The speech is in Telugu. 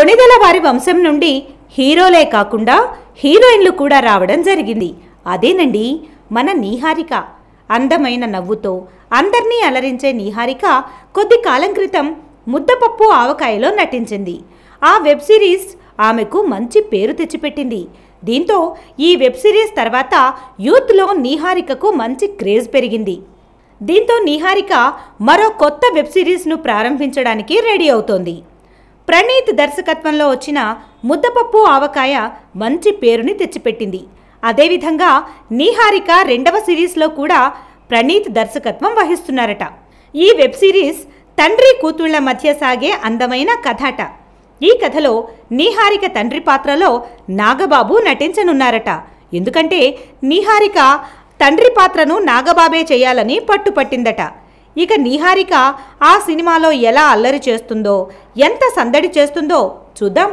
కొణిదెల వారి వంశం నుండి హీరోలే కాకుండా హీరోయిన్లు కూడా రావడం జరిగింది అదేనండి మన నీహారిక అందమైన నవ్వుతో అందర్నీ అలరించే నీహారిక కొద్ది కాలం క్రితం ముద్దపప్పు ఆవకాయలో నటించింది ఆ వెబ్ సిరీస్ ఆమెకు మంచి పేరు తెచ్చిపెట్టింది దీంతో ఈ వెబ్ సిరీస్ తర్వాత యూత్లో నీహారికకు మంచి క్రేజ్ పెరిగింది దీంతో నీహారిక మరో కొత్త వెబ్ సిరీస్ను ప్రారంభించడానికి రెడీ అవుతోంది ప్రణీత్ దర్శకత్వంలో వచ్చిన ముద్దపప్పు ఆవకాయ మంచి పేరుని తెచ్చిపెట్టింది అదేవిధంగా నీహారిక రెండవ సిరీస్లో కూడా ప్రణీత్ దర్శకత్వం వహిస్తున్నారట ఈ వెబ్ సిరీస్ తండ్రి కూతుళ్ల మధ్య సాగే అందమైన కథాట ఈ కథలో నీహారిక తండ్రి పాత్రలో నాగబాబు నటించనున్నారట ఎందుకంటే నీహారిక తండ్రి పాత్రను నాగబాబే చేయాలని పట్టుపట్టిందట ఇక నిహారిక ఆ సినిమాలో ఎలా అల్లరి చేస్తుందో ఎంత సందడి చేస్తుందో చూద్దాం